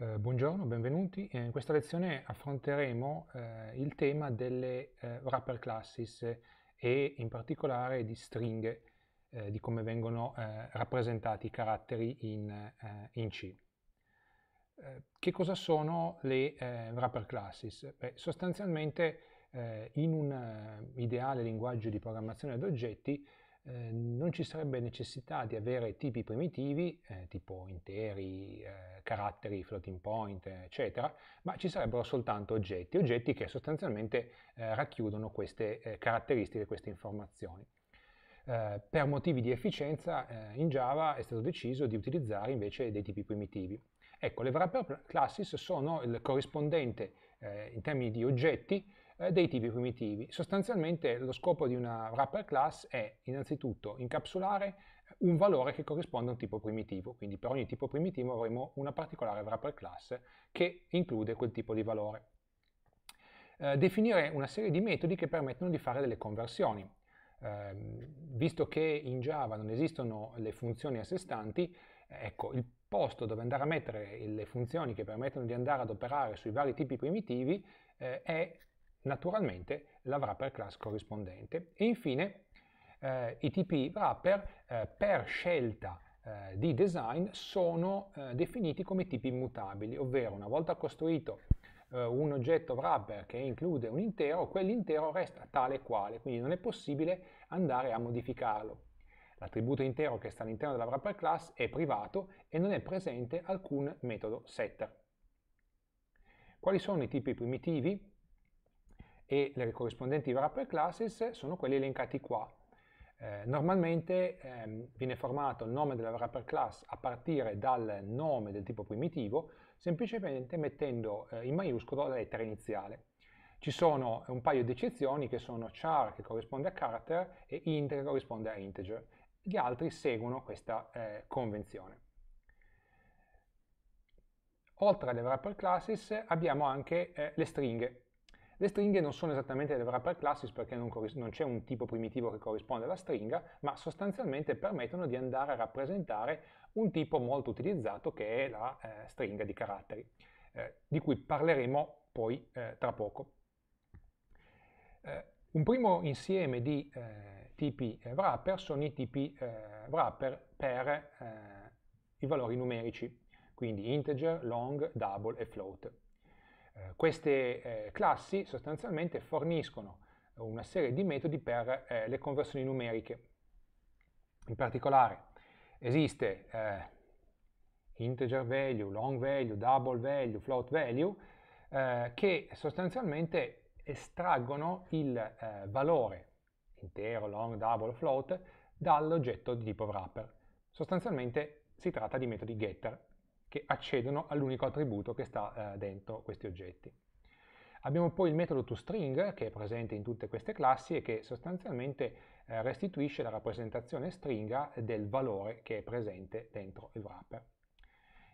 Eh, buongiorno, benvenuti. Eh, in questa lezione affronteremo eh, il tema delle eh, wrapper classes e in particolare di stringhe, eh, di come vengono rappresentati i caratteri in, in C. che cosa sono le wrapper classes? Beh, sostanzialmente in un ideale linguaggio di programmazione ad oggetti eh, non ci sarebbe necessità di avere tipi primitivi, eh, tipo interi, eh, caratteri, floating point, eccetera, ma ci sarebbero soltanto oggetti, oggetti che sostanzialmente eh, racchiudono queste eh, caratteristiche, queste informazioni. per motivi di efficienza in Java è stato deciso di utilizzare invece dei tipi primitivi. Ecco, le wrapper classes sono il corrispondente in termini di oggetti eh, dei tipi primitivi. Sostanzialmente lo scopo di una wrapper class è innanzitutto incapsulare un valore che corrisponde a un tipo primitivo, quindi per ogni tipo primitivo avremo una particolare wrapper class che include quel tipo di valore. Eh, definire una serie di metodi che permettono di fare delle conversioni. Eh, visto che in Java non esistono le funzioni a sé stanti, ecco, il posto dove andare a mettere le funzioni che permettono di andare ad operare sui vari tipi primitivi eh, è naturalmente la wrapper class corrispondente. E infine eh, i tipi wrapper eh, per scelta eh, di design sono eh, definiti come tipi immutabili, ovvero una volta costruito eh, un oggetto wrapper che include un intero, quell'intero resta tale e quale, quindi non è possibile andare a modificarlo. L'attributo intero che sta all'interno della wrapper class è privato e non è presente alcun metodo setter. Quali sono i tipi primitivi? e le corrispondenti wrapper classes sono quelli elencati qua. Eh, normalmente ehm, viene formato il nome della wrapper class a partire dal nome del tipo primitivo, semplicemente mettendo eh, in maiuscolo la lettera iniziale. Ci sono un paio di eccezioni che sono char che corrisponde a character e int che corrisponde a integer. Gli altri seguono questa eh, convenzione. Oltre alle wrapper classes abbiamo anche eh, le stringhe le stringhe non sono esattamente delle wrapper classes perché non, non c'è un tipo primitivo che corrisponde alla stringa, ma sostanzialmente permettono di andare a rappresentare un tipo molto utilizzato che è la eh, stringa di caratteri, eh, di cui parleremo poi eh, tra poco. Eh, un primo insieme di eh, tipi eh, wrapper sono i tipi wrapper per i valori numerici, quindi integer, long, double e float. Eh, queste eh, classi sostanzialmente forniscono una serie di metodi per eh, le conversioni numeriche. In particolare esiste eh, integer value, long value, double value, float value, eh, che sostanzialmente estraggono il valore intero, long, double, float dall'oggetto di tipo wrapper. Sostanzialmente si tratta di metodi getter che accedono all'unico attributo che sta eh, dentro questi oggetti. Abbiamo poi il metodo toString che è presente in tutte queste classi e che sostanzialmente eh, restituisce la rappresentazione stringa del valore che è presente dentro il wrapper.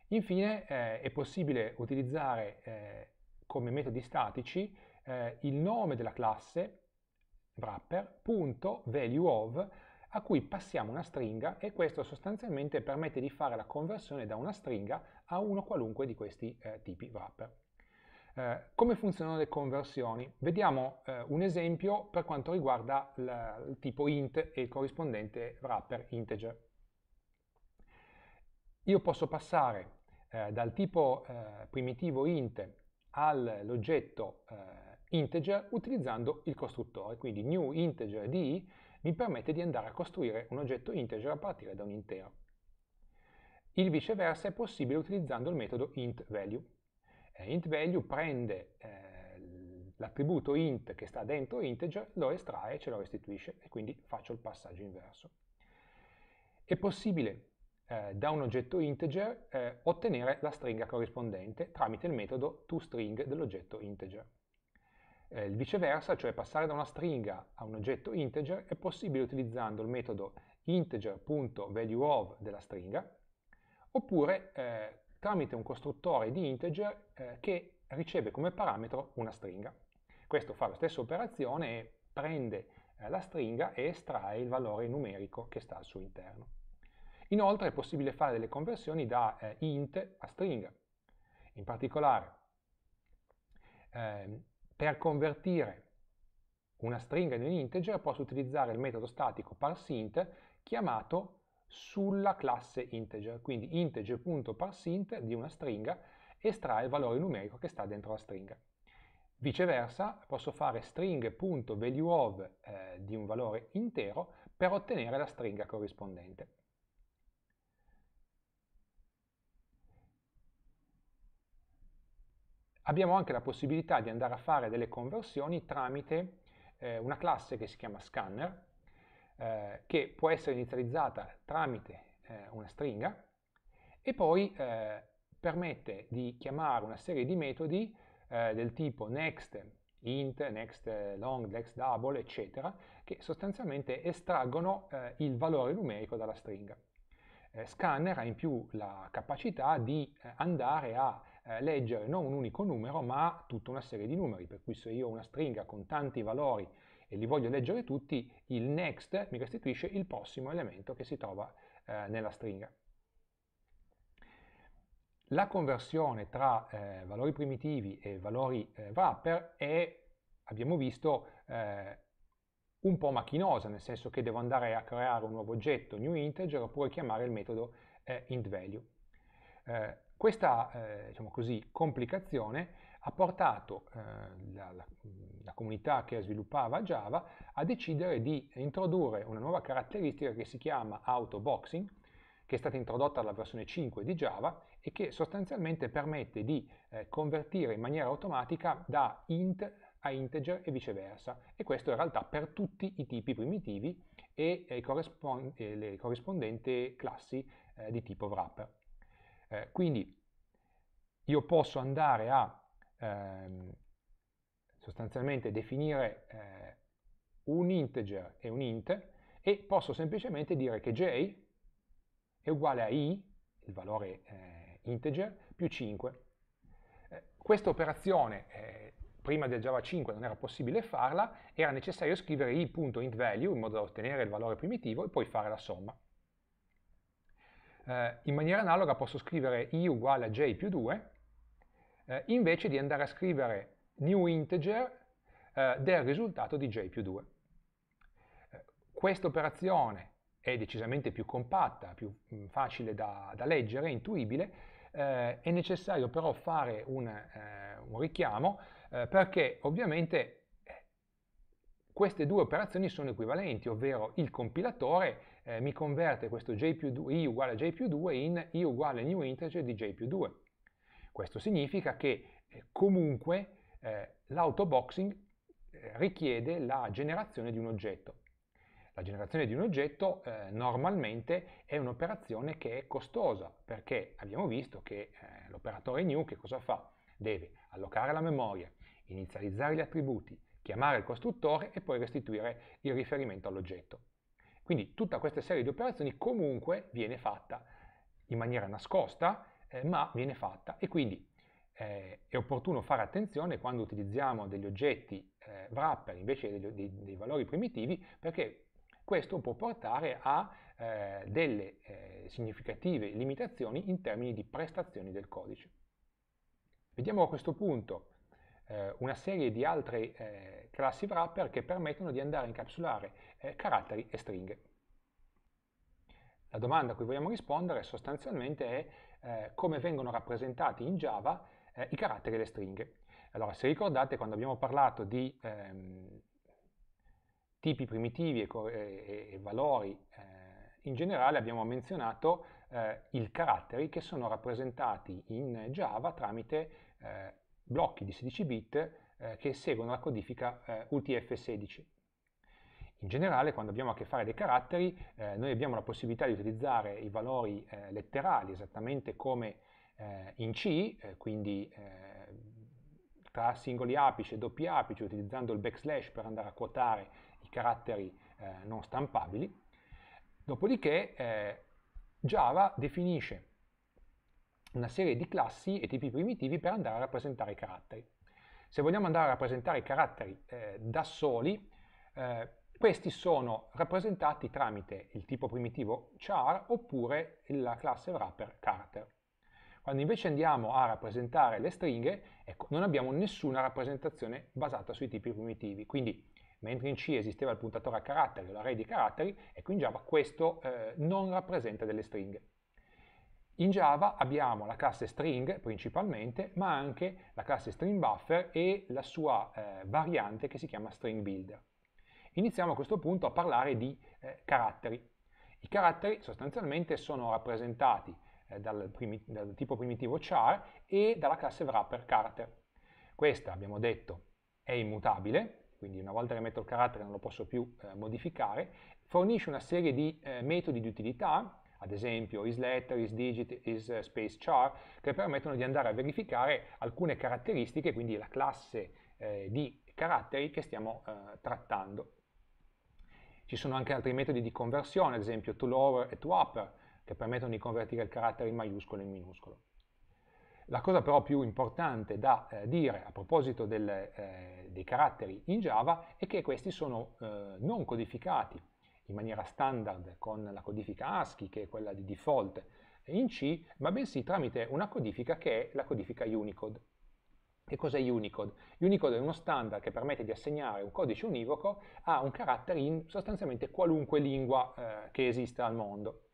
Infine eh, è possibile utilizzare eh, come metodi statici eh, il nome della classe wrapper.valueOf a cui passiamo una stringa e questo sostanzialmente permette di fare la conversione da una stringa a uno qualunque di questi eh, tipi wrapper. Eh, come funzionano le conversioni? Vediamo eh, un esempio per quanto riguarda la, il tipo int e il corrispondente wrapper integer. Io posso passare eh, dal tipo eh, primitivo int all'oggetto eh, integer utilizzando il costruttore, quindi new integer di mi permette di andare a costruire un oggetto integer a partire da un intero. Il viceversa è possibile utilizzando il metodo intValue. Eh, intValue prende eh, l'attributo int che sta dentro integer, lo estrae e ce lo restituisce e quindi faccio il passaggio inverso. È possibile eh, da un oggetto integer eh, ottenere la stringa corrispondente tramite il metodo toString dell'oggetto integer. Eh, il viceversa, cioè passare da una stringa a un oggetto integer, è possibile utilizzando il metodo integer.valueOf della stringa, oppure eh, tramite un costruttore di integer eh, che riceve come parametro una stringa. Questo fa la stessa operazione e prende eh, la stringa e estrae il valore numerico che sta al suo interno. Inoltre è possibile fare delle conversioni da eh, int a stringa. In particolare, ehm, per convertire una stringa in un integer posso utilizzare il metodo statico parseInt chiamato sulla classe integer, quindi integer.parseInt di una stringa estrae il valore numerico che sta dentro la stringa. Viceversa posso fare string.valueOf eh, di un valore intero per ottenere la stringa corrispondente. abbiamo anche la possibilità di andare a fare delle conversioni tramite eh, una classe che si chiama scanner, eh, che può essere inizializzata tramite eh, una stringa e poi eh, permette di chiamare una serie di metodi eh, del tipo next, int, next eh, long, next double, eccetera, che sostanzialmente estraggono il valore numerico dalla stringa. scanner ha in più la capacità di andare a eh, leggere non un unico numero ma tutta una serie di numeri, per cui se io ho una stringa con tanti valori e li voglio leggere tutti, il next mi restituisce il prossimo elemento che si trova eh, nella stringa. La conversione tra eh, valori primitivi e valori eh, wrapper è, abbiamo visto, eh, un po' macchinosa, nel senso che devo andare a creare un nuovo oggetto new integer oppure chiamare il metodo eh, int value. Eh, questa eh, diciamo così, complicazione ha portato eh, la, la, la, comunità che sviluppava Java a decidere di introdurre una nuova caratteristica che si chiama autoboxing, che è stata introdotta alla versione 5 di Java e che sostanzialmente permette di eh, convertire in maniera automatica da int a integer e viceversa e questo in realtà per tutti i tipi primitivi e, e, corrispond e le corrispondenti classi eh, di tipo wrapper. Eh, quindi io posso andare a ehm, sostanzialmente definire eh, un integer e un int e posso semplicemente dire che j è uguale a i, il valore eh, integer, più 5. Eh, questa operazione eh, prima del Java 5 non era possibile farla, era necessario scrivere i.intValue in modo da ottenere il valore primitivo e poi fare la somma. Eh, in maniera analoga posso scrivere i uguale a j più 2, eh, invece di andare a scrivere new integer eh, del risultato di j più 2. Eh, questa operazione è decisamente più compatta, più mh, mm, facile da, da leggere, intuibile, eh, è necessario però fare un, eh, un richiamo eh, perché ovviamente eh, queste due operazioni sono equivalenti, ovvero il compilatore eh, mi converte questo j più 2, i uguale a j più 2 in i uguale new integer di j più 2. Questo significa che eh, comunque eh, l'autoboxing eh, richiede la generazione di un oggetto. La generazione di un oggetto eh, normalmente è un'operazione che è costosa perché abbiamo visto che eh, l'operatore new che cosa fa? Deve allocare la memoria, inizializzare gli attributi, chiamare il costruttore e poi restituire il riferimento all'oggetto. Quindi tutta questa serie di operazioni comunque viene fatta in maniera nascosta, eh, ma viene fatta e quindi eh, è opportuno fare attenzione quando utilizziamo degli oggetti eh, wrapper invece degli, dei, dei, valori primitivi perché questo può portare a eh, delle eh, significative limitazioni in termini di prestazioni del codice. Vediamo a questo punto eh, una serie di altre eh, classi wrapper che permettono di andare a incapsulare eh, caratteri e stringhe. La domanda a cui vogliamo rispondere sostanzialmente è eh, come vengono rappresentati in Java eh, i caratteri e le stringhe. Allora, se ricordate, quando abbiamo parlato di ehm, tipi primitivi e, e, e valori eh, in generale, abbiamo menzionato eh, i caratteri che sono rappresentati in Java tramite eh, blocchi di 16 bit che seguono la codifica UTF-16. In generale, quando abbiamo a che fare dei caratteri, eh, noi abbiamo la possibilità di utilizzare i valori eh, letterali esattamente come eh, in C, eh, quindi eh, tra singoli apici e doppi apici, utilizzando il backslash per andare a quotare i caratteri eh, non stampabili. Dopodiché Java definisce una serie di classi e tipi primitivi per andare a rappresentare i caratteri. Se vogliamo andare a rappresentare i caratteri da soli, eh, questi sono rappresentati tramite il tipo primitivo char oppure la classe wrapper charter. Quando invece andiamo a rappresentare le stringhe, ecco, non abbiamo nessuna rappresentazione basata sui tipi primitivi. Quindi, mentre in C esisteva il puntatore a caratteri o l'array di caratteri, ecco in Java questo eh, non rappresenta delle stringhe. In Java abbiamo la classe string principalmente, ma anche la classe string buffer e la sua eh, variante che si chiama string builder. Iniziamo a questo punto a parlare di eh, caratteri. I caratteri sostanzialmente sono rappresentati eh, dal, dal, tipo primitivo char e dalla classe wrapper character. Questa, abbiamo detto, è immutabile, quindi una volta che metto il carattere non lo posso più eh, modificare, fornisce una serie di eh, metodi di utilità, ad esempio isLetter, isDigit, isSpaceChar, eh, che permettono di andare a verificare alcune caratteristiche, quindi la classe eh, di caratteri che stiamo eh, trattando. Ci sono anche altri metodi di conversione, ad esempio to lower e to upper, che permettono di convertire il carattere in maiuscolo e in minuscolo. La cosa però più importante da eh, dire a proposito del, eh, dei caratteri in Java è che questi sono eh, non codificati in maniera standard con la codifica ASCII, che è quella di default in C, ma bensì tramite una codifica che è la codifica Unicode. Che cos'è Unicode? Unicode è uno standard che permette di assegnare un codice univoco a un carattere in sostanzialmente qualunque lingua eh, che esista al mondo.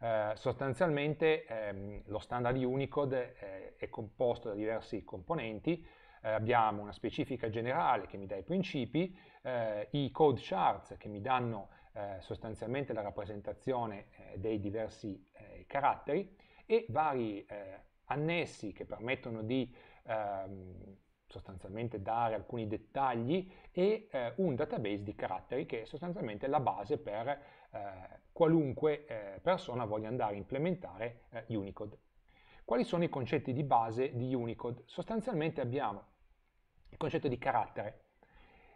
Eh, sostanzialmente ehm, lo standard Unicode eh, è composto da diversi componenti, eh, abbiamo una specifica generale che mi dà i principi, eh, i code charts che mi danno eh, sostanzialmente la rappresentazione dei diversi caratteri e vari annessi che permettono di ehm, sostanzialmente dare alcuni dettagli e eh, un database di caratteri che è sostanzialmente la base per eh, qualunque eh, persona voglia andare a implementare eh, Unicode. Quali sono i concetti di base di Unicode? Sostanzialmente abbiamo il concetto di carattere,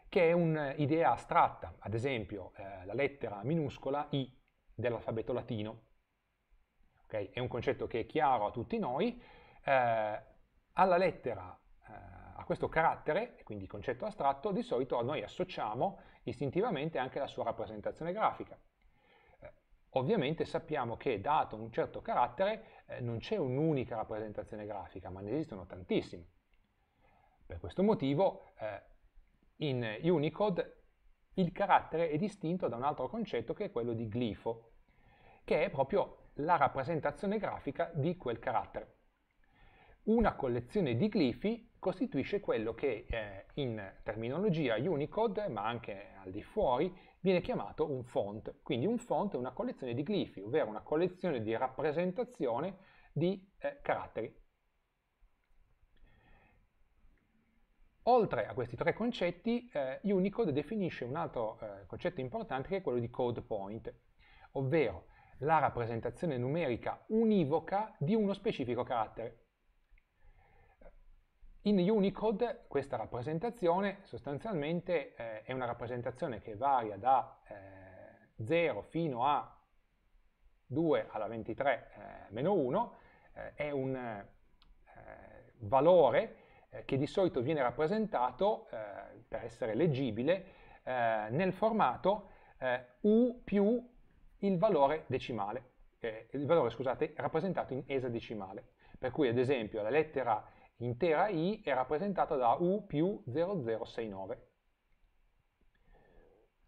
che è un'idea eh, astratta, ad esempio eh, la lettera minuscola I dell'alfabeto latino. Okay? È un concetto che è chiaro a tutti noi, alla lettera, eh, a questo carattere, quindi concetto astratto, di solito noi associamo istintivamente anche la sua rappresentazione grafica. Eh, ovviamente sappiamo che dato un certo carattere eh, non c'è un'unica rappresentazione grafica, ma ne esistono tantissime. Per questo motivo eh, in Unicode il carattere è distinto da un altro concetto che è quello di glifo, che è proprio la rappresentazione grafica di quel carattere. Una collezione di glifi costituisce quello che eh, in terminologia Unicode, ma anche al di fuori, viene chiamato un font. Quindi un font è una collezione di glifi, ovvero una collezione di rappresentazione di eh, caratteri. Oltre a questi tre concetti, eh, Unicode definisce un altro eh, concetto importante che è quello di code point, ovvero la rappresentazione numerica univoca di uno specifico carattere. In Unicode questa rappresentazione sostanzialmente eh, è una rappresentazione che varia da eh, 0 fino a 2 alla 23 eh, meno 1, eh, è un eh, valore eh, che di solito viene rappresentato, per essere leggibile, nel formato U più il valore decimale, il valore scusate, rappresentato in esadecimale. Per cui ad esempio la lettera intera i è rappresentata da u più 0069.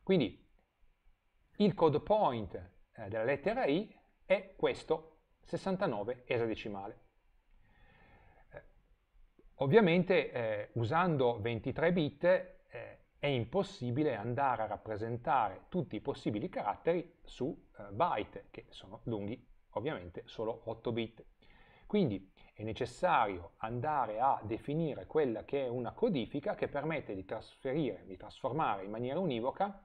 Quindi il code point eh, della lettera i è questo 69 esadecimale. Eh, ovviamente eh, usando 23 bit eh, è impossibile andare a rappresentare tutti i possibili caratteri su byte, che sono lunghi ovviamente solo 8 bit. Quindi è necessario andare a definire quella che è una codifica che permette di trasferire, di trasformare in maniera univoca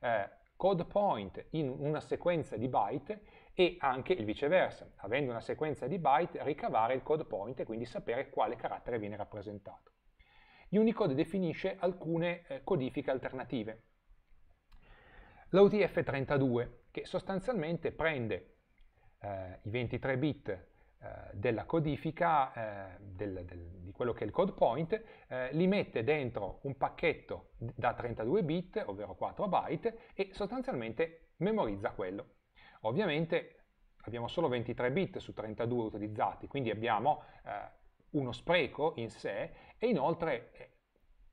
eh, code point in una sequenza di byte e anche il viceversa, avendo una sequenza di byte ricavare il code point e quindi sapere quale carattere viene rappresentato. Unicode definisce alcune eh, codifiche alternative. L'OTF32 che sostanzialmente prende eh, i 23 bit eh, della codifica eh, del, del, di quello che è il code point, eh, li mette dentro un pacchetto da 32 bit, ovvero 4 byte, e sostanzialmente memorizza quello. Ovviamente abbiamo solo 23 bit su 32 utilizzati, quindi abbiamo eh, uno spreco in sé e inoltre eh,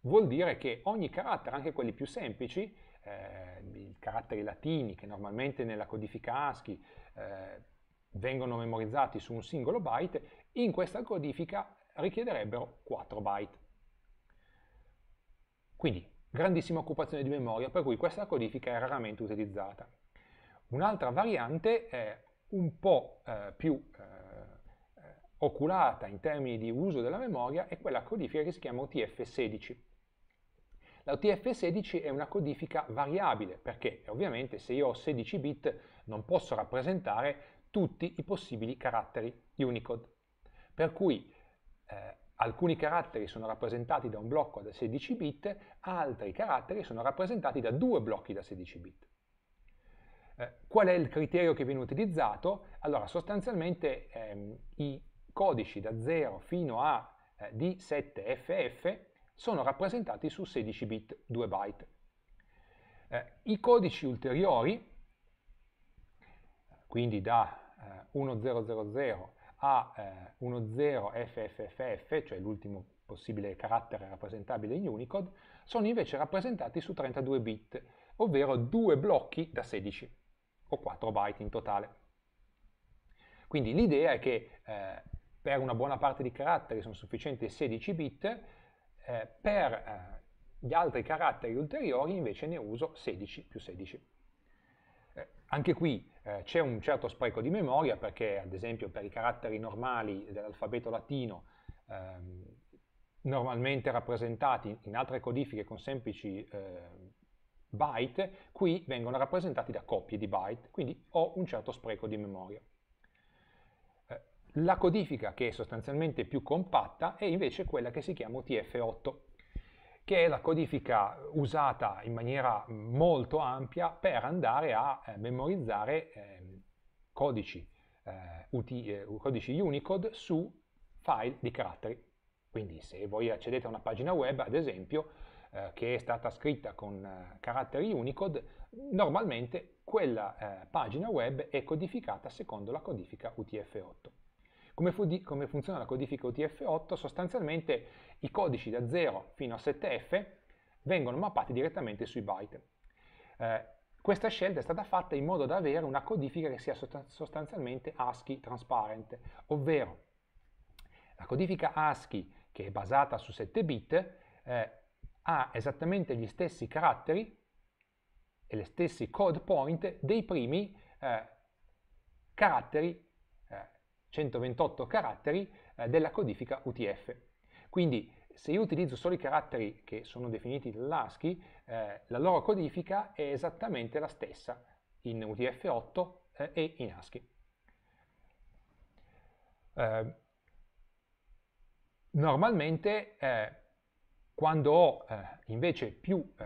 vuol dire che ogni carattere, anche quelli più semplici, eh, i caratteri latini che normalmente nella codifica ASCII vengono memorizzati su un singolo byte, in questa codifica richiederebbero 4 byte. Quindi grandissima occupazione di memoria, per cui questa codifica è raramente utilizzata. Un'altra variante è un po' eh, più eh, oculata in termini di uso della memoria è quella codifica che si chiama UTF-16. La UTF-16 è una codifica variabile perché ovviamente se io ho 16 bit non posso rappresentare tutti i possibili caratteri Unicode. Per cui eh, alcuni caratteri sono rappresentati da un blocco da 16 bit, altri caratteri sono rappresentati da due blocchi da 16 bit. Eh, qual è il criterio che viene utilizzato? Allora, sostanzialmente ehm, i codici da 0 fino a eh, D7FF sono rappresentati su 16 bit, 2 byte. Eh, I codici ulteriori quindi da eh, 1000 a eh, 10 cioè l'ultimo possibile carattere rappresentabile in Unicode, sono invece rappresentati su 32 bit, ovvero due blocchi da 16 o 4 byte in totale. Quindi l'idea è che eh, per una buona parte di caratteri sono sufficienti 16 bit, eh, per eh, gli altri caratteri ulteriori invece ne uso 16 più 16. Anche qui eh, c'è un certo spreco di memoria perché ad esempio per i caratteri normali dell'alfabeto latino ehm, normalmente rappresentati in altre codifiche con semplici eh, byte, qui vengono rappresentati da coppie di byte, quindi ho un certo spreco di memoria. Eh, la codifica che è sostanzialmente più compatta è invece quella che si chiama UTF-8 che è la codifica usata in maniera molto ampia per andare a eh, memorizzare ehm, eh, codici, uti, eh, codici Unicode su file di caratteri. Quindi se voi accedete a una pagina web, ad esempio, eh, che è stata scritta con eh, caratteri Unicode, normalmente quella eh, pagina web è codificata secondo la codifica UTF-8. Come, fu di, come funziona la codifica UTF-8? Sostanzialmente i codici da 0 fino a 7F vengono mappati direttamente sui byte. Eh, questa scelta è stata fatta in modo da avere una codifica che sia sostanzialmente ASCII transparent, ovvero la codifica ASCII che è basata su 7 bit eh, ha esattamente gli stessi caratteri e gli stessi code point dei primi eh, caratteri 128 caratteri eh, della codifica UTF. Quindi se io utilizzo solo i caratteri che sono definiti dall'ASCII, eh, la loro codifica è esattamente la stessa in UTF-8 eh, e in ASCII. Ehm, eh, normalmente quando ho eh, invece più eh,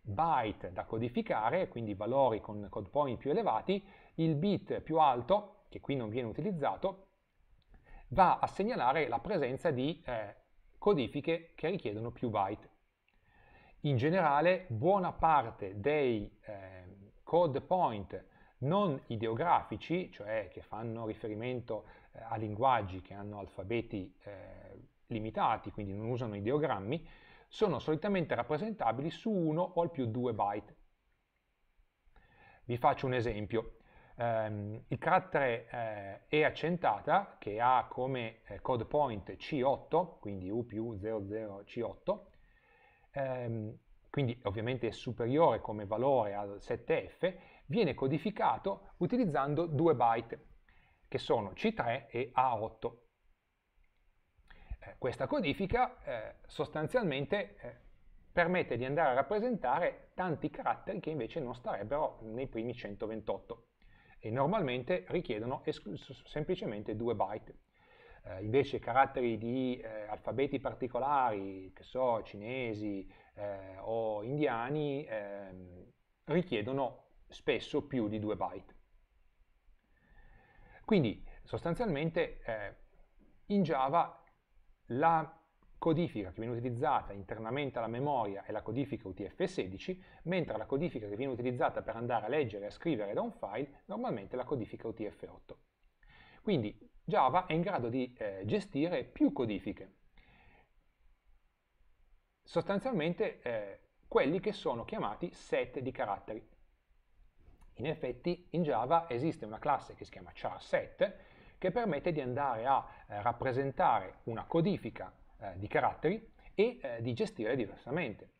byte da codificare, quindi valori con code point più elevati, il bit più alto che qui non viene utilizzato, va a segnalare la presenza di eh, codifiche che richiedono più byte. In generale, buona parte dei eh, code point non ideografici, cioè che fanno riferimento eh, a linguaggi che hanno alfabeti eh, limitati, quindi non usano ideogrammi, sono solitamente rappresentabili su uno o al più due byte. Vi faccio un esempio ehm, il carattere eh, E accentata che ha come eh, code point C8, quindi U più 00C8, ehm, quindi ovviamente è superiore come valore al 7F, viene codificato utilizzando due byte, che sono C3 e A8. Eh, questa codifica eh, sostanzialmente eh, permette di andare a rappresentare tanti caratteri che invece non starebbero nei primi 128 e normalmente richiedono semplicemente 2 byte. Eh, invece caratteri di eh, alfabeti particolari, che so, cinesi eh, o indiani, ehm, richiedono spesso più di 2 byte. Quindi sostanzialmente eh, in Java la codifica che viene utilizzata internamente alla memoria è la codifica UTF-16, mentre la codifica che viene utilizzata per andare a leggere e a scrivere da un file normalmente è la codifica UTF-8. Quindi Java è in grado di eh, gestire più codifiche, sostanzialmente eh, quelli che sono chiamati set di caratteri. In effetti in Java esiste una classe che si chiama charSet che permette di andare a eh, rappresentare una codifica eh, di caratteri e eh, di gestire diversamente.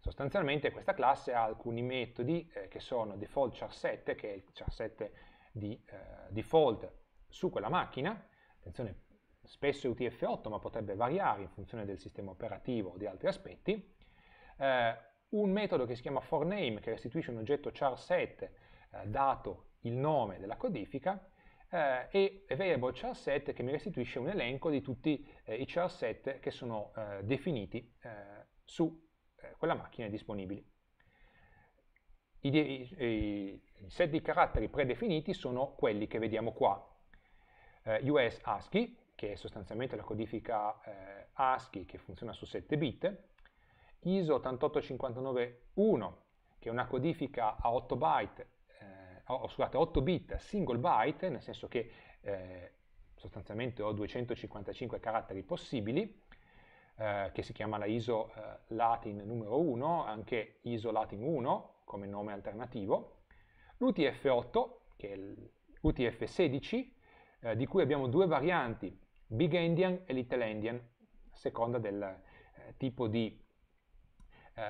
Sostanzialmente questa classe ha alcuni metodi eh, che sono default char7, che è il char7 di eh, default su quella macchina, attenzione spesso è UTF-8 ma potrebbe variare in funzione del sistema operativo o di altri aspetti, eh, un metodo che si chiama forName che restituisce un oggetto char7 eh, dato il nome della codifica eh, e variable char set che mi restituisce un elenco di tutti eh, i charset che sono eh, definiti eh, su eh, quella macchina disponibili. I, i, I, set di caratteri predefiniti sono quelli che vediamo qua. Eh, US ASCII, che è sostanzialmente la codifica ASCII che funziona su 7 bit, ISO 88591, che è una codifica a 8 byte ho, scusate, 8 bit single byte, nel senso che eh, sostanzialmente ho 255 caratteri possibili, eh, che si chiama la ISO eh, Latin numero 1, anche ISO Latin 1 come nome alternativo, l'UTF-8, che è l'UTF-16, eh, di cui abbiamo due varianti, Big Endian e Little Endian, a seconda del eh, tipo di eh,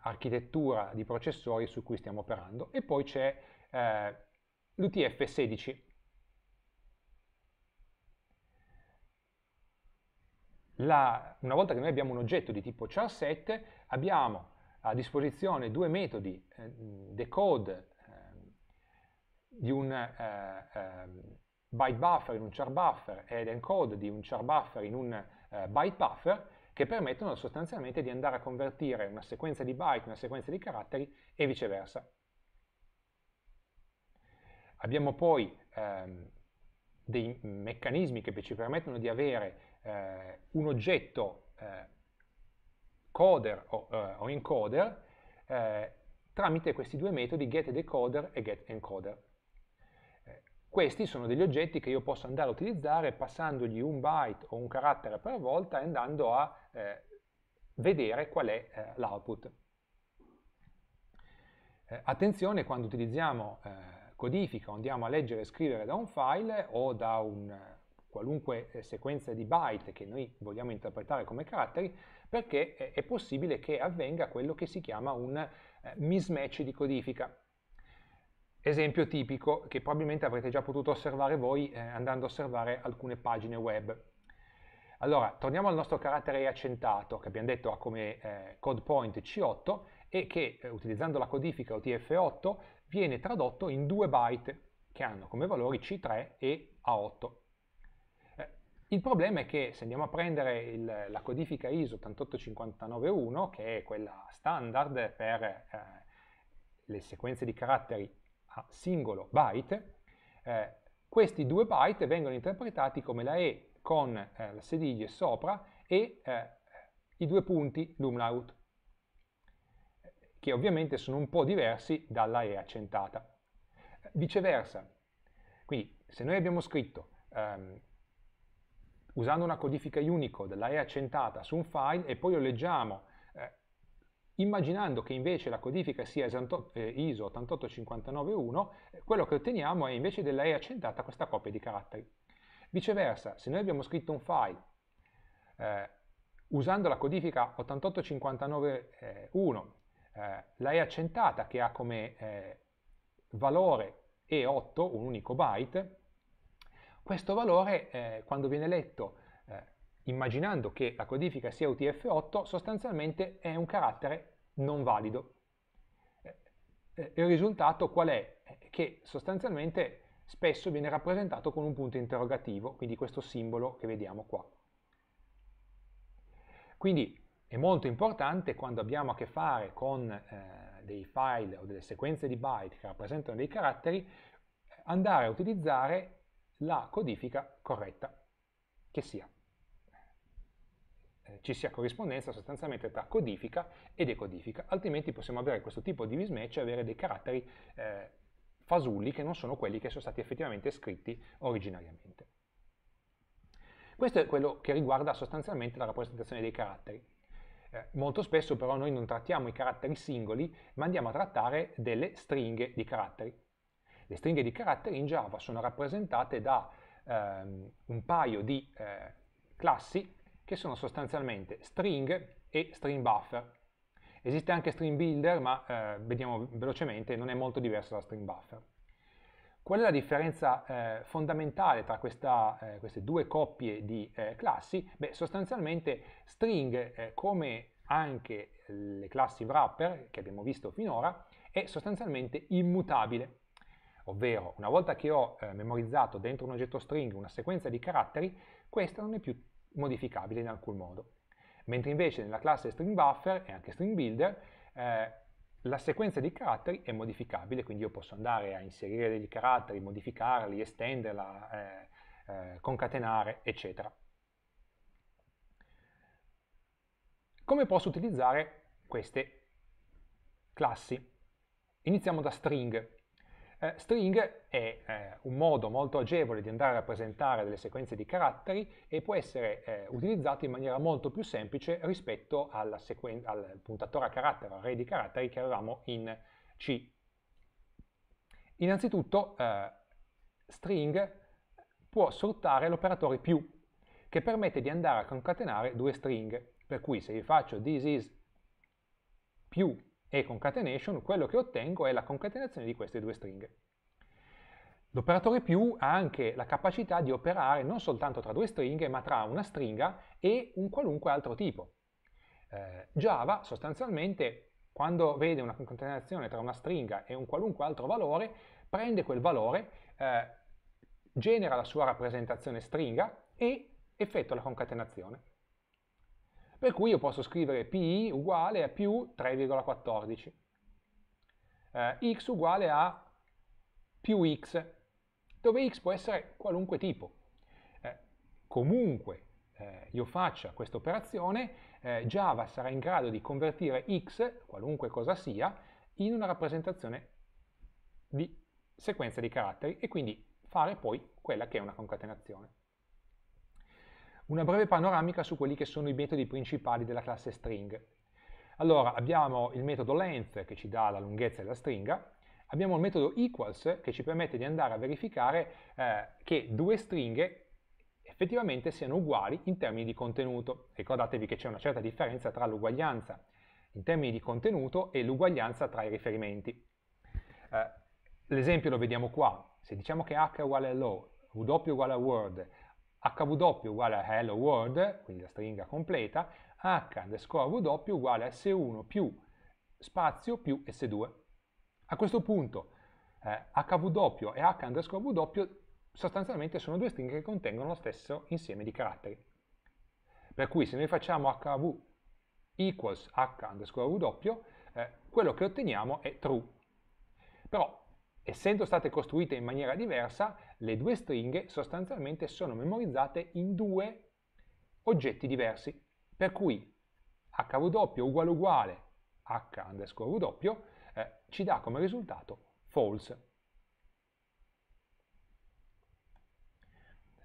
architettura di processori su cui stiamo operando e poi c'è eh, l'UTF-16. La, una volta che noi abbiamo un oggetto di tipo char7, abbiamo a disposizione due metodi, eh, decode eh, di un eh, eh byte buffer in un char buffer ed encode di un char buffer in un eh, byte buffer, che permettono sostanzialmente di andare a convertire una sequenza di byte in una sequenza di caratteri e viceversa. Abbiamo poi ehm, dei meccanismi che ci permettono di avere eh, un oggetto eh, coder o, eh, o encoder eh, tramite questi due metodi getDecoder e getEncoder. Eh, questi sono degli oggetti che io posso andare a utilizzare passandogli un byte o un carattere per volta e andando a eh, vedere qual è l'output. attenzione quando utilizziamo codifica andiamo a leggere e scrivere da un file o da un eh, qualunque eh, sequenza di byte che noi vogliamo interpretare come caratteri, perché è possibile che avvenga quello che si chiama un eh, mismatch di codifica. Esempio tipico che probabilmente avrete già potuto osservare voi andando a osservare alcune pagine web. Allora, torniamo al nostro carattere accentato, che abbiamo detto ha come code point C8 e che utilizzando la codifica UTF-8 viene tradotto in due byte che hanno come valori C3 e A8. Eh, il problema è che se andiamo a prendere il, la codifica ISO 88591, che è quella standard per eh, le sequenze di caratteri a singolo byte, eh, questi due byte vengono interpretati come la E con eh, la sediglia sopra e eh, i due punti, l'umlaut che ovviamente sono un po' diversi dalla E accentata. Viceversa, quindi se noi abbiamo scritto ehm, usando una codifica Unicode la E accentata su un file e poi lo leggiamo eh, immaginando che invece la codifica sia eh, ISO 88591, quello che otteniamo è invece della E accentata questa coppia di caratteri. Viceversa, se noi abbiamo scritto un file eh, usando la codifica 88591 eh, la E accentata che ha come eh, valore E8, un unico byte, questo valore eh, quando viene letto eh, immaginando che la codifica sia UTF8 sostanzialmente è un carattere non valido. Eh, eh, il risultato qual è? Che sostanzialmente spesso viene rappresentato con un punto interrogativo, quindi questo simbolo che vediamo qua. Quindi è molto importante quando abbiamo a che fare con eh, dei file o delle sequenze di byte che rappresentano dei caratteri, andare a utilizzare la codifica corretta, che sia. Eh, ci sia corrispondenza sostanzialmente tra codifica e decodifica, altrimenti possiamo avere questo tipo di mismatch e avere dei caratteri eh, fasulli che non sono quelli che sono stati effettivamente scritti originariamente. Questo è quello che riguarda sostanzialmente la rappresentazione dei caratteri. Eh, molto spesso però noi non trattiamo i caratteri singoli, ma andiamo a trattare delle stringhe di caratteri. Le stringhe di caratteri in Java sono rappresentate da ehm, un paio di eh, classi che sono sostanzialmente string e string buffer. Esiste anche string builder, ma eh, vediamo velocemente, non è molto diverso da string buffer. Qual è la differenza eh, fondamentale tra questa, eh, queste due coppie di eh, classi? Beh, sostanzialmente string, eh, come anche le classi wrapper che abbiamo visto finora, è sostanzialmente immutabile. Ovvero, una volta che ho eh, memorizzato dentro un oggetto string una sequenza di caratteri, questa non è più modificabile in alcun modo. Mentre invece nella classe string buffer e anche string builder, eh, la sequenza di caratteri è modificabile, quindi io posso andare a inserire degli caratteri, modificarli, estenderla, eh, eh, concatenare, eccetera. Come posso utilizzare queste classi? Iniziamo da string. Eh, string è eh, un modo molto agevole di andare a rappresentare delle sequenze di caratteri e può essere eh, utilizzato in maniera molto più semplice rispetto al puntatore a carattere, array di caratteri che avevamo in C. Innanzitutto eh, string può sfruttare l'operatore più, che permette di andare a concatenare due string, per cui se io faccio this is più e concatenation, quello che ottengo è la concatenazione di queste due stringhe. L'operatore più ha anche la capacità di operare non soltanto tra due stringhe, ma tra una stringa e un qualunque altro tipo. Eh, Java sostanzialmente quando vede una concatenazione tra una stringa e un qualunque altro valore, prende quel valore, eh, genera la sua rappresentazione stringa e effettua la concatenazione. Per cui io posso scrivere pi uguale a più 3,14, eh, x uguale a più x, dove x può essere qualunque tipo. Eh, comunque eh, io faccia questa operazione, eh, Java sarà in grado di convertire x, qualunque cosa sia, in una rappresentazione di sequenza di caratteri e quindi fare poi quella che è una concatenazione una breve panoramica su quelli che sono i metodi principali della classe string. Allora, abbiamo il metodo length che ci dà la lunghezza della stringa, abbiamo il metodo equals che ci permette di andare a verificare eh, che due stringhe effettivamente siano uguali in termini di contenuto. Ricordatevi che c'è una certa differenza tra l'uguaglianza in termini di contenuto e l'uguaglianza tra i riferimenti. Eh, L'esempio lo vediamo qua. Se diciamo che h è uguale a low, w uguale a word hw uguale a hello world, quindi la stringa completa, h underscore w uguale a s1 più spazio più s2. A questo punto eh, hw e h underscore w sostanzialmente sono due stringhe che contengono lo stesso insieme di caratteri. Per cui se noi facciamo hw equals h underscore w, eh, quello che otteniamo è true. Però Essendo state costruite in maniera diversa, le due stringhe sostanzialmente sono memorizzate in due oggetti diversi, per cui hw uguale uguale h underscore w eh, ci dà come risultato false.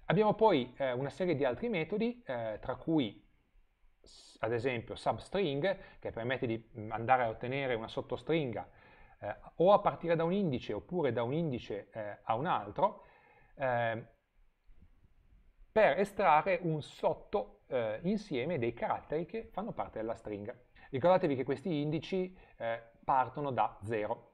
Abbiamo poi eh, una serie di altri metodi, eh, tra cui ad esempio substring, che permette di mm, andare a ottenere una sottostringa eh, o a partire da un indice oppure da un indice eh, a un altro eh, per estrarre un sotto eh, insieme dei caratteri che fanno parte della stringa. Ricordatevi che questi indici eh, partono da 0.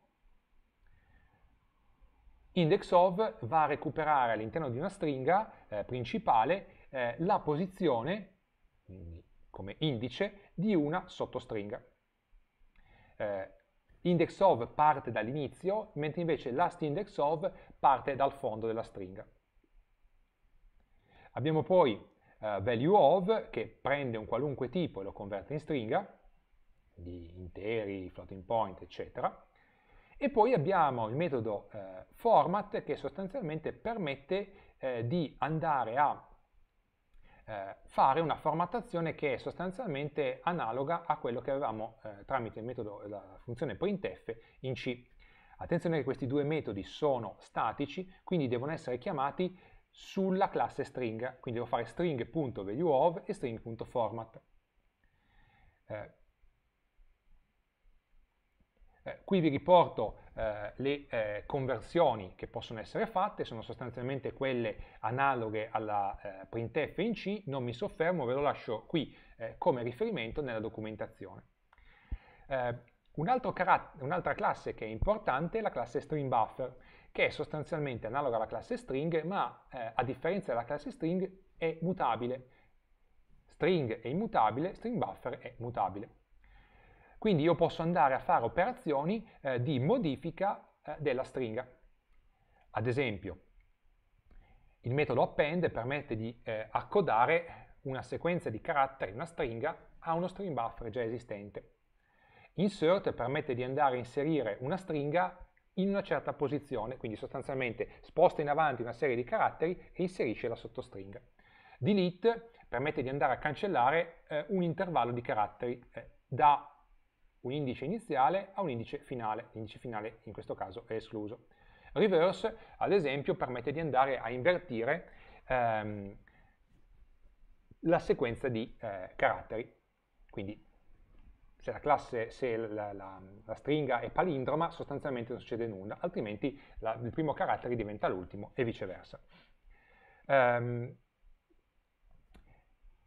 IndexOf va a recuperare all'interno di una stringa eh, principale la posizione, come indice, di una sottostringa. Eh, Index of parte dall'inizio, mentre invece last index of parte dal fondo della stringa. Abbiamo poi uh, value of che prende un qualunque tipo e lo converte in stringa, di interi, floating point, eccetera. E poi abbiamo il metodo uh, format che sostanzialmente permette uh, di andare a eh, fare una formattazione che è sostanzialmente analoga a quello che avevamo eh, tramite il metodo, la funzione printf in C. Attenzione che questi due metodi sono statici, quindi devono essere chiamati sulla classe string, quindi devo fare string.valueOf e string.format. Eh, eh, qui vi riporto eh, le eh, conversioni che possono essere fatte, sono sostanzialmente quelle analoghe alla eh, printf in C, non mi soffermo, ve lo lascio qui eh, come riferimento nella documentazione. Un'altra un classe che è importante è la classe string che è sostanzialmente analoga alla classe string, ma a differenza della classe string è mutabile. String è immutabile, string è mutabile. Quindi io posso andare a fare operazioni eh, di modifica eh, della stringa. Ad esempio, il metodo append permette di eh, accodare una sequenza di caratteri, una stringa, a uno string buffer già esistente. Insert permette di andare a inserire una stringa in una certa posizione, quindi sostanzialmente sposta in avanti una serie di caratteri e inserisce la sottostringa. Delete permette di andare a cancellare eh, un intervallo di caratteri eh, da un indice iniziale a un indice finale, l'indice finale in questo caso è escluso. Reverse, ad esempio, permette di andare a invertire ehm, la sequenza di eh, caratteri. Quindi se, la, classe, se la, la, la stringa è palindroma sostanzialmente non succede nulla, altrimenti il primo carattere diventa l'ultimo e viceversa. Um,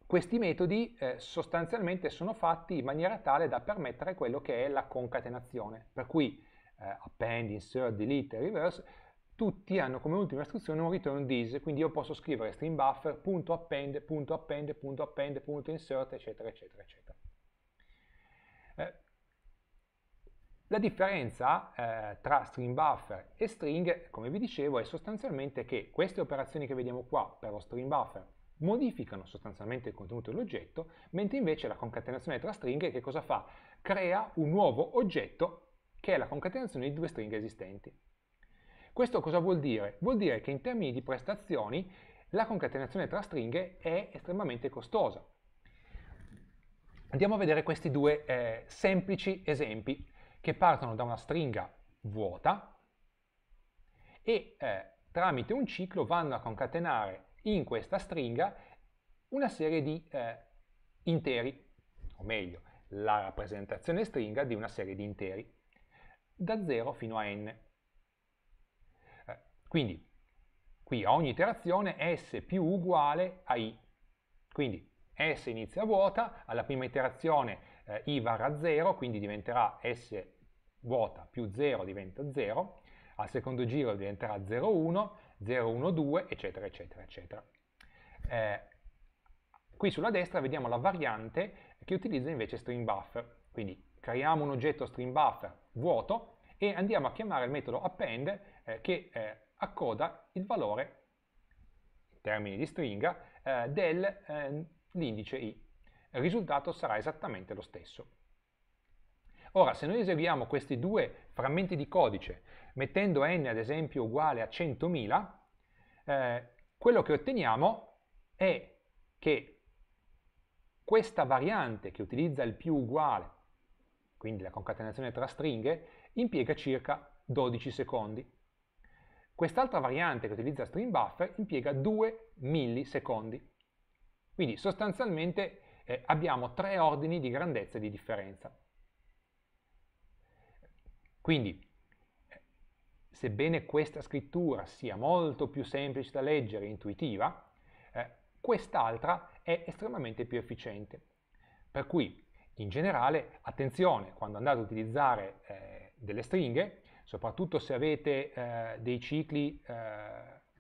questi metodi eh, sostanzialmente sono fatti in maniera tale da permettere quello che è la concatenazione, per cui eh, append, insert, delete e reverse tutti hanno come ultima istruzione un return this, quindi io posso scrivere string buffer.append.append.append.insert eccetera eccetera eccetera. Eh, la differenza eh, tra string buffer e string, come vi dicevo, è sostanzialmente che queste operazioni che vediamo qua per lo string buffer modificano sostanzialmente il contenuto dell'oggetto, mentre invece la concatenazione tra stringhe che cosa fa? Crea un nuovo oggetto che è la concatenazione di due stringhe esistenti. Questo cosa vuol dire? Vuol dire che in termini di prestazioni la concatenazione tra stringhe è estremamente costosa. Andiamo a vedere questi due eh, semplici esempi che partono da una stringa vuota e eh, tramite un ciclo vanno a concatenare in questa stringa una serie di eh, interi, o meglio, la rappresentazione stringa di una serie di interi, da 0 fino a n. Eh, quindi, qui a ogni iterazione s più uguale a i. Quindi s inizia vuota, alla prima iterazione eh, i varrà 0, quindi diventerà s vuota più 0 diventa 0, al secondo giro diventerà 0,1, 012, eccetera, eccetera, eccetera. Eh, qui sulla destra vediamo la variante che utilizza invece string buffer, quindi creiamo un oggetto string buffer vuoto e andiamo a chiamare il metodo append eh, che eh, accoda il valore, in termini di stringa, eh, dell'indice eh, i. Il risultato sarà esattamente lo stesso. Ora, se noi eseguiamo questi due frammenti di codice mettendo n ad esempio uguale a 100.000, eh, quello che otteniamo è che questa variante che utilizza il più uguale, quindi la concatenazione tra stringhe, impiega circa 12 secondi. Quest'altra variante che utilizza string buffer impiega 2 millisecondi. Quindi sostanzialmente eh, abbiamo tre ordini di grandezza di differenza. Quindi Sebbene questa scrittura sia molto più semplice da leggere e intuitiva, eh, quest'altra è estremamente più efficiente. Per cui, in generale, attenzione quando andate ad utilizzare eh, delle stringhe, soprattutto se avete eh, dei cicli eh,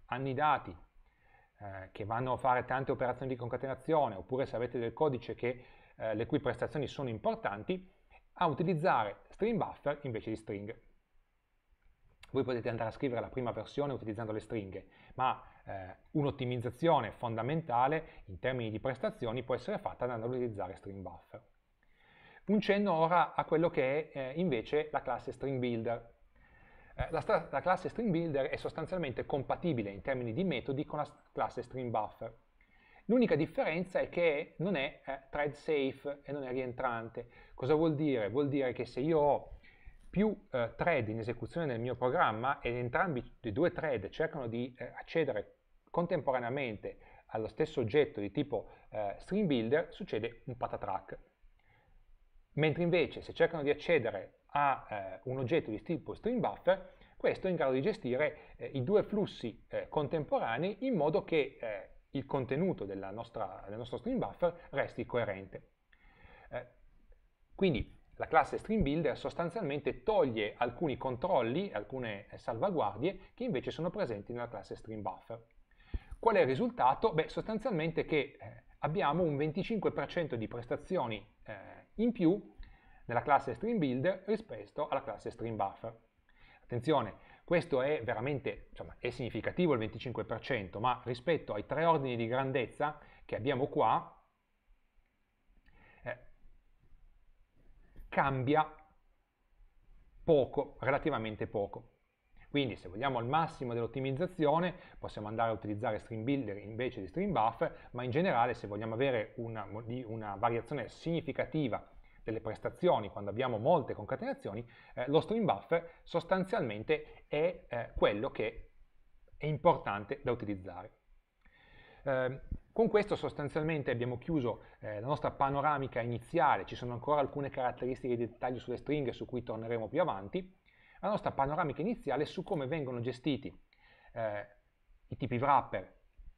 annidati eh, che vanno a fare tante operazioni di concatenazione, oppure se avete del codice che, eh, le cui prestazioni sono importanti, a utilizzare string buffer invece di string voi potete andare a scrivere la prima versione utilizzando le stringhe, ma eh, un'ottimizzazione fondamentale in termini di prestazioni può essere fatta andando ad utilizzare string buffer. Un cenno ora a quello che è eh, invece la classe string builder. Eh, la, la, classe string builder è sostanzialmente compatibile in termini di metodi con la classe string buffer. L'unica differenza è che non è eh, thread safe e non è rientrante. Cosa vuol dire? Vuol dire che se io ho più eh, thread in esecuzione nel mio programma ed entrambi i due thread cercano di eh, accedere contemporaneamente allo stesso oggetto di tipo eh, string builder, succede un patatrack. Mentre invece se cercano di accedere a eh, un oggetto di tipo string buffer, questo è in grado di gestire eh, i due flussi eh, contemporanei in modo che il contenuto nostra, del nostro string buffer resti coerente. quindi la classe Stream Builder sostanzialmente toglie alcuni controlli, alcune eh, salvaguardie che invece sono presenti nella classe Stream Buffer. Qual è il risultato? Beh, sostanzialmente che eh, abbiamo un 25% di prestazioni eh, in più nella classe Stream Builder rispetto alla classe Stream Buffer. Attenzione, questo è veramente insomma, è significativo il 25%, ma rispetto ai tre ordini di grandezza che abbiamo qua, cambia poco, relativamente poco. Quindi se vogliamo il massimo dell'ottimizzazione possiamo andare a utilizzare Stream Builder invece di Stream Buffer, ma in generale se vogliamo avere una, una variazione significativa delle prestazioni quando abbiamo molte concatenazioni, eh, lo Stream Buffer sostanzialmente è eh, quello che è importante da utilizzare. Eh, con questo sostanzialmente abbiamo chiuso eh, la nostra panoramica iniziale, ci sono ancora alcune caratteristiche di dettaglio sulle stringhe su cui torneremo più avanti, la nostra panoramica iniziale su come vengono gestiti eh, i tipi wrapper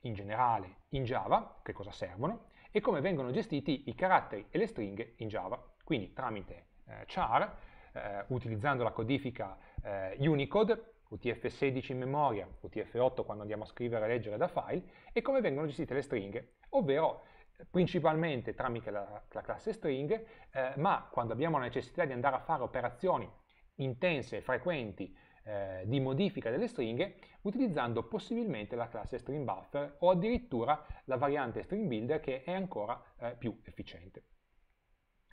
in generale in Java, che cosa servono, e come vengono gestiti i caratteri e le stringhe in Java, quindi tramite eh, char, eh, utilizzando la codifica eh, Unicode UTF-16 in memoria, UTF-8 quando andiamo a scrivere e leggere da file, e come vengono gestite le stringhe, ovvero eh, principalmente tramite la, la classe string, eh, ma quando abbiamo la necessità di andare a fare operazioni intense e frequenti eh, di modifica delle stringhe, utilizzando possibilmente la classe string buffer o addirittura la variante string builder che è ancora eh, più efficiente.